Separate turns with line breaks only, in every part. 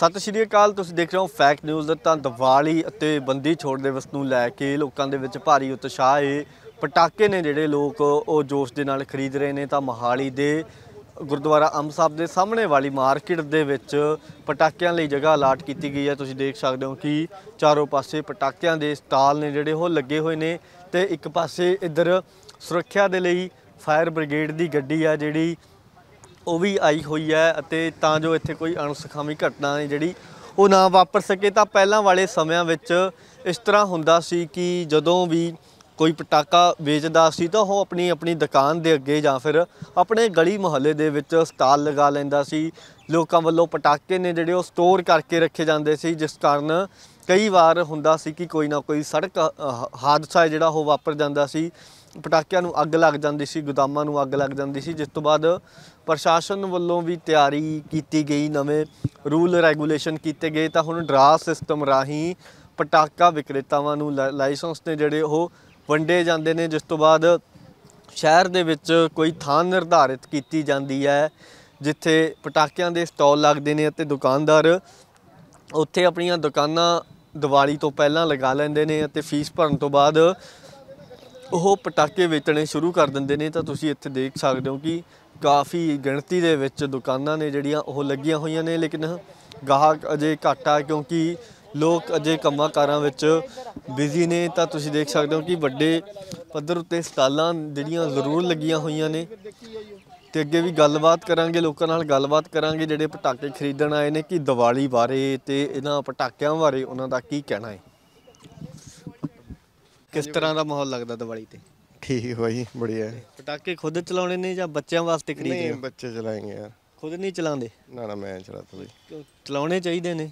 ਸਤਿ ਸ਼੍ਰੀ ਅਕਾਲ ਤੁਸੀਂ ਦੇਖ ਰਹੇ ਹੋ ਫੈਕਟ ਨਿਊਜ਼ ਤਾਂ ਦੀਵਾਲੀ ਅਤੇ ਬੰਦੀ ਛੋੜ ਦੇ ਨੂੰ ਲੈ ਕੇ ਲੋਕਾਂ ਦੇ ਵਿੱਚ ਭਾਰੀ ਉਤਸ਼ਾਹ ਹੈ ਪਟਾਕੇ ਨੇ ਜਿਹੜੇ ਲੋਕ ਉਹ ਜੋਸ਼ ਦੇ ਨਾਲ ਖਰੀਦ ਰਹੇ ਨੇ ਤਾਂ ਮਹਾਲੀ ਦੇ ਗੁਰਦੁਆਰਾ ਅੰਬ ਸਾਹਿਬ ਦੇ ਸਾਹਮਣੇ ਵਾਲੀ ਮਾਰਕੀਟ ਦੇ ਵਿੱਚ ਪਟਾਕਿਆਂ ਲਈ ਜਗ੍ਹਾ ਅਲਾਟ ਕੀਤੀ ਗਈ ਹੈ ਤੁਸੀਂ ਦੇਖ ਸਕਦੇ ਹੋ ਕਿ ਚਾਰੋਂ ਪਾਸੇ ਪਟਾਕਿਆਂ ਦੇ ਸਟਾਲ ਨੇ ਜਿਹੜੇ ਉਹ ਲੱਗੇ ਹੋਏ ਨੇ ਤੇ ਇੱਕ ਪਾਸੇ ਇੱਧਰ ਸੁਰੱਖਿਆ ਦੇ ਲਈ ਫਾਇਰ ਬ੍ਰਿਗੇਡ ਦੀ ਗੱਡੀ ਆ ਜਿਹੜੀ ਉਹ ਵੀ ਆਈ ਹੋਈ ਹੈ ਅਤੇ ਤਾਂ ਜੋ ਇੱਥੇ ਕੋਈ ਅਣਸਖਾਮੀ ਘਟਨਾ ਨਹੀਂ ਜਿਹੜੀ ਉਹ ਨਾ ਵਾਪਰ ਸਕੇ ਤਾਂ ਪਹਿਲਾਂ ਵਾਲੇ ਸਮਿਆਂ ਵਿੱਚ ਇਸ ਤਰ੍ਹਾਂ ਹੁੰਦਾ ਸੀ ਕਿ ਜਦੋਂ ਵੀ ਕੋਈ ਪਟਾਕਾ ਵੇਚਦਾ ਸੀ ਤਾਂ ਉਹ ਆਪਣੀ ਆਪਣੀ ਦੁਕਾਨ ਦੇ ਅੱਗੇ ਜਾਂ ਫਿਰ ਆਪਣੇ ਗਲੀ ਮੁਹੱਲੇ ਦੇ ਵਿੱਚ ਸਟਾਲ ਲਗਾ ਲੈਂਦਾ ਸੀ ਲੋਕਾਂ ਵੱਲੋਂ ਪਟਾਕੇ ਨੇ ਜਿਹੜੇ ਉਹ ਸਟੋਰ ਕਰਕੇ ਰੱਖੇ ਜਾਂਦੇ ਸੀ ਜਿਸ ਕਾਰਨ ਕਈ ਵਾਰ ਹੁੰਦਾ ਸੀ ਕਿ ਕੋਈ ਨਾ ਕੋਈ ਸੜਕ ਹਾਦਸਾ ਜਿਹੜਾ ਉਹ ਵਾਪਰ ਜਾਂਦਾ ਸੀ ਪਟਾਕਿਆਂ ਨੂੰ ਅੱਗ ਲੱਗ ਜਾਂਦੀ ਸੀ ਗੋਦਾਮਾਂ ਨੂੰ ਅੱਗ ਲੱਗ ਜਾਂਦੀ ਸੀ ਜਿਸ ਤੋਂ ਬਾਅਦ ਪ੍ਰਸ਼ਾਸਨ ਵੱਲੋਂ ਵੀ ਤਿਆਰੀ ਕੀਤੀ ਗਈ ਨਵੇਂ ਰੂਲ ਰੈਗੂਲੇਸ਼ਨ ਕੀਤੇ ਗਏ ਤਾਂ ਹੁਣ ਡਰਾ ਸਿਸਟਮ ਰਾਹੀਂ ਪਟਾਕਾ ਵਿਕਰੇਤਾਵਾਂ ਨੂੰ ਲਾਇਸੈਂਸ ਨੇ ਜਿਹੜੇ ਉਹ ਵੰਡੇ ਜਾਂਦੇ ਨੇ ਜਿਸ ਤੋਂ ਬਾਅਦ ਸ਼ਹਿਰ ਦੇ ਵਿੱਚ ਕੋਈ ਥਾਂ ਨਿਰਧਾਰਿਤ ਕੀਤੀ ਜਾਂਦੀ ਹੈ ਜਿੱਥੇ ਪਟਾਕਿਆਂ ਦੇ ਸਟਾਲ ਲੱਗਦੇ ਨੇ ਅਤੇ ਦੁਕਾਨਦਾਰ ਉੱਥੇ ਆਪਣੀਆਂ ਦੁਕਾਨਾਂ ਦੀਵਾਲੀ ਤੋਂ ਪਹਿਲਾਂ ਲਗਾ ਲੈਂਦੇ ਨੇ ਅਤੇ ਫੀਸ ਭਰਨ ਤੋਂ ਬਾਅਦ ਉਹ ਪਟਾਕੇ ਵੇਚਣੇ ਸ਼ੁਰੂ ਕਰ ਦਿੰਦੇ ਨੇ ਤਾਂ ਤੁਸੀਂ ਇੱਥੇ ਦੇਖ ਸਕਦੇ ਹੋ ਕਿ ਕਾਫੀ ਗਿਣਤੀ ਦੇ ਵਿੱਚ ਦੁਕਾਨਾਂ ਨੇ ਜਿਹੜੀਆਂ ਉਹ ਲੱਗੀਆਂ ਹੋਈਆਂ ਨੇ ਲੇਕਿਨ ਗਾਹਕ ਅਜੇ ਘੱਟ ਆ ਕਿਉਂਕਿ ਲੋਕ ਅਜੇ ਕੰਮਾਂ ਕਾਰਾਂ ਵਿੱਚ ਬਿਜ਼ੀ ਨੇ ਤਾਂ ਤੁਸੀਂ ਦੇਖ ਸਕਦੇ ਹੋ ਕਿ ਵੱਡੇ ਪੱਧਰ ਉੱਤੇ ਸਟਾਲਾਂ ਜਿਹੜੀਆਂ ਜ਼ਰੂਰ ਲੱਗੀਆਂ ਹੋਈਆਂ ਨੇ ਤੇ ਅੱਗੇ ਵੀ ਗੱਲਬਾਤ ਕਰਾਂਗੇ ਲੋਕਾਂ ਨਾਲ ਗੱਲਬਾਤ ਕਰਾਂਗੇ ਜਿਹੜੇ ਪਟਾਕੇ ਖਰੀਦਣ ਆਏ ਨੇ ਕਿ ਦੀਵਾਲੀ ਬਾਰੇ ਤੇ ਇਹਨਾਂ ਪਟਾਕਿਆਂ ਬਾਰੇ ਉਹਨਾਂ ਦਾ ਕੀ ਕਹਿਣਾ ਹੈ ਕਿਸ ਤਰ੍ਹਾਂ ਦਾ ਮਾਹੌਲ ਲੱਗਦਾ ਦੀਵਾਲੀ ਤੇ ਠੀਕ ਭਾਈ ਬੜੀਆ ਪਟਾਕੇ ਖੁਦ ਚਲਾਉਣੇ ਨੇ ਜਾਂ ਬੱਚਿਆਂ ਵਾਸਤੇ ਖਰੀਦੇ ਨੇ ਨਹੀਂ ਬੱਚੇ ਚਲਾਏਂਗੇ ਯਾਰ ਖੁਦ ਨਹੀਂ ਚਲਾਉਂਦੇ ਨਾ ਨਾ ਮੈਂ ਚਲਾਤਾ ਬਈ ਚਲਾਉਣੇ ਚਾਹੀਦੇ ਨੇ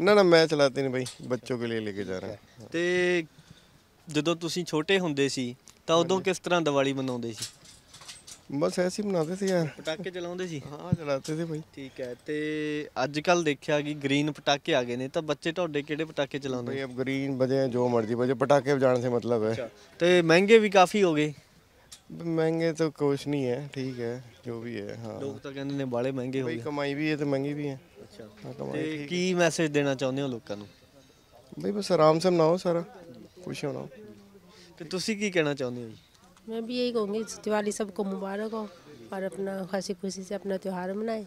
ਨਾ ਨਾ ਮੈਂ ਚਲਾਤੇ ਨਹੀਂ ਬਈ ਬੱਚੋ ਕੇ ਲਈ ਲੈ ਕੇ ਜਾ हूँ ਤੇ ਜਦੋਂ ਤੁਸੀਂ ਛੋਟੇ ਹੁੰਦੇ ਸੀ ਤਾਂ ਉਦੋਂ ਕਿਸ ਤਰ੍ਹਾਂ ਦੀਵਾਲੀ ਮਨਾਉਂਦੇ ਸੀ ਬਸ ਐਸੀ ਬਣਾਉਂਦੇ ਸੀ ਯਾਰ ਪਟਾਕੇ ਚਲਾਉਂਦੇ ਸੀ ਹਾਂ ਚਲਾਉਂਦੇ ਸੀ ਬਾਈ ਠੀਕ ਹੈ ਤੇ ਅੱਜ ਕੱਲ ਦੇਖਿਆ ਕਿ ਗ੍ਰੀਨ ਪਟਾਕੇ ਆ ਗਏ ਨੇ ਤਾਂ ਬੱਚੇ ਤੁਹਾਡੇ ਕਿਹੜੇ ਪਟਾਕੇ ਚਲਾਉਂਦੇ ਭਾਈ ਅਬ ਗ੍ਰੀਨ ਵਜੇ ਜੋ ਮਰਜੀ ਵਜੇ ਪਟਾਕੇ ਵਜਾਣ ਦੇ ਮਤਲਬ ਹੈ ਤੇ ਮਹਿੰਗੇ ਵੀ ਕਾਫੀ ਹੋ ਗਏ ਮਹਿੰਗੇ ਤਾਂ ਕੁਛ ਨਹੀਂ ਹੈ ਠੀਕ ਹੈ ਜੋ ਵੀ ਹੈ ਹਾਂ ਲੋਕ ਤਾਂ ਕਹਿੰਦੇ ਨੇ ਬਾਲੇ ਮਹਿੰਗੇ ਹੋ ਗਏ ਬਈ ਕਮਾਈ ਵੀ ਹੈ ਤੇ ਮਹਿੰਗੀ ਵੀ ਹੈ ਅੱਛਾ ਤੇ ਕੀ ਮੈਸੇਜ ਦੇਣਾ ਚਾਹੁੰਦੇ ਹੋ ਲੋਕਾਂ ਨੂੰ ਬਈ ਬਸ ਆਰਾਮ ਸੇ ਮਨਾਓ ਸਾਰਾ ਖੁਸ਼ ਹੋਣਾ ਤੇ ਤੁਸੀਂ ਕੀ ਕਹਿਣਾ ਚਾਹੁੰਦੇ ਹੋ ਜੀ
मैं भी यही कहूँगी दिवाली सबको मुबारक हो और अपना हंसी खुशी से अपना त्यौहार मनाए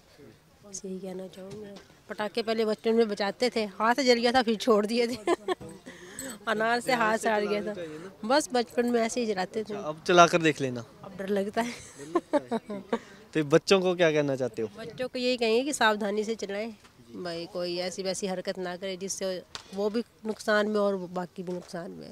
बस यही कहना चाहूँगी पटाखे पहले बचपन में बचाते थे हाथ जल गया था फिर छोड़ दिए थे अनार से हाथ साड़ गया था बस बचपन में ऐसे ही जलाते थे अब
चला कर देख लेना
अब डर लगता है
तो बच्चों को क्या कहना चाहते हो
बच्चों को यही कहेंगे कि सावधानी से चलाएं भाई कोई ऐसी वैसी हरकत ना करे जिससे वो भी नुकसान में और बाकी भी नुकसान में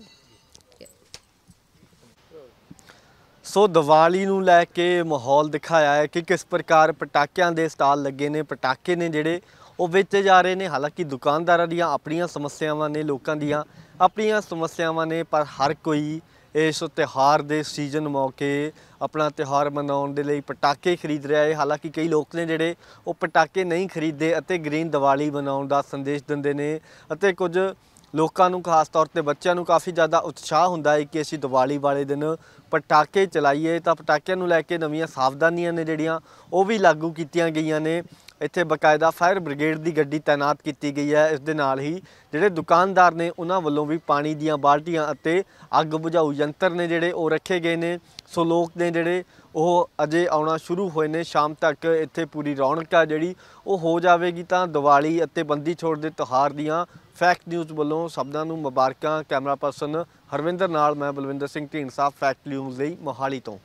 ਸੋ ਦੀਵਾਲੀ ਨੂੰ ਲੈ ਕੇ ਮਾਹੌਲ ਦਿਖਾਇਆ ਹੈ ਕਿ ਕਿਸ ਪ੍ਰਕਾਰ ਪਟਾਕਿਆਂ ਦੇ ਸਟਾਲ ਲੱਗੇ ਨੇ ਪਟਾਕੇ ਨੇ ਜਿਹੜੇ ਉਹ ਵੇਚੇ ਜਾ ਰਹੇ ਨੇ ਹਾਲਾਂਕਿ ਦੁਕਾਨਦਾਰਾਂ ਦੀਆਂ ਆਪਣੀਆਂ ਸਮੱਸਿਆਵਾਂ ਨੇ ਲੋਕਾਂ ਦੀਆਂ ਆਪਣੀਆਂ ਸਮੱਸਿਆਵਾਂ ਨੇ ਪਰ ਹਰ ਕੋਈ ਇਸ ਤਿਹਾਰ ਦੇ ਸੀਜ਼ਨ ਮੌਕੇ ਆਪਣਾ ਤਿਹਾਰ ਮਨਾਉਣ ਦੇ ਲਈ ਪਟਾਕੇ ਖਰੀਦ ਰਿਹਾ ਹੈ ਹਾਲਾਂਕਿ ਕਈ ਲੋਕ ਨੇ ਜਿਹੜੇ ਉਹ ਪਟਾਕੇ ਨਹੀਂ ਖਰੀਦਦੇ ਅਤੇ ਗ੍ਰੀਨ ਦੀਵਾਲੀ ਮਨਾਉਣ ਦਾ ਸੰਦੇਸ਼ ਦਿੰਦੇ ਨੇ ਅਤੇ ਕੁਝ ਲੋਕਾਂ ਨੂੰ ਖਾਸ ਤੌਰ ਤੇ ਬੱਚਿਆਂ ਨੂੰ ਕਾਫੀ ਜ਼ਿਆਦਾ ਉਤਸ਼ਾਹ ਹੁੰਦਾ ਹੈ ਕਿ ਅਸੀਂ ਦੀਵਾਲੀ ਵਾਲੇ ਦਿਨ ਪਟਾਕੇ ਚਲਾਈਏ ਤਾਂ ਪਟਾਕਿਆਂ ਨੂੰ ਲੈ ਕੇ ਨਵੀਆਂ ਸਾਵਧਾਨੀਆਂ ਨੇ ਜਿਹੜੀਆਂ ਉਹ ਵੀ ਲਾਗੂ ਕੀਤੀਆਂ ਗਈਆਂ ਨੇ ਇੱਥੇ ਬਕਾਇਦਾ ਫਾਇਰ ਬ੍ਰਿਗੇਡ ਦੀ ਗੱਡੀ ਤਾਇਨਾਤ ਕੀਤੀ ਗਈ ਹੈ ਇਸ ਦੇ ਨਾਲ ਹੀ ਜਿਹੜੇ ਦੁਕਾਨਦਾਰ ਨੇ ਉਹਨਾਂ ਵੱਲੋਂ ਵੀ ਪਾਣੀ ਦੀਆਂ ਬਾਲਟੀਆਂ ਅਤੇ ਅੱਗ ਬੁਝਾਊ ਯੰਤਰ ਨੇ ਜਿਹੜੇ ਉਹ ਰੱਖੇ ਗਏ ਨੇ ਸੋ ਲੋਕ ਨੇ ਜਿਹੜੇ ਉਹ ਅਜੇ ਆਉਣਾ ਸ਼ੁਰੂ ਹੋਏ ਨੇ ਸ਼ਾਮ ਤੱਕ ਇੱਥੇ ਪੂਰੀ ਰੌਣਕ ਆ ਜਿਹੜੀ ਉਹ ਹੋ ਜਾਵੇਗੀ ਤਾਂ ਦੀਵਾਲੀ ਅਤੇ ਬੰਦੀ ਛੋੜ ਦੇ ਤਿਹਾਰ ਦੀਆਂ ਫੈਕਟ ਨਿਊਜ਼ ਵੱਲੋਂ ਸਭਨਾਂ ਨੂੰ ਮੁਬਾਰਕਾਂ ਕੈਮਰਾ ਪਰਸਨ ਹਰਵਿੰਦਰ ਨਾਲ ਮੈਂ ਬਲਵਿੰਦਰ ਸਿੰਘ ਢੀਂਡਸਾ ਫੈਕਟ ਨਿਊਜ਼ ਲਈ ਮੋਹਾਲੀ ਤੋਂ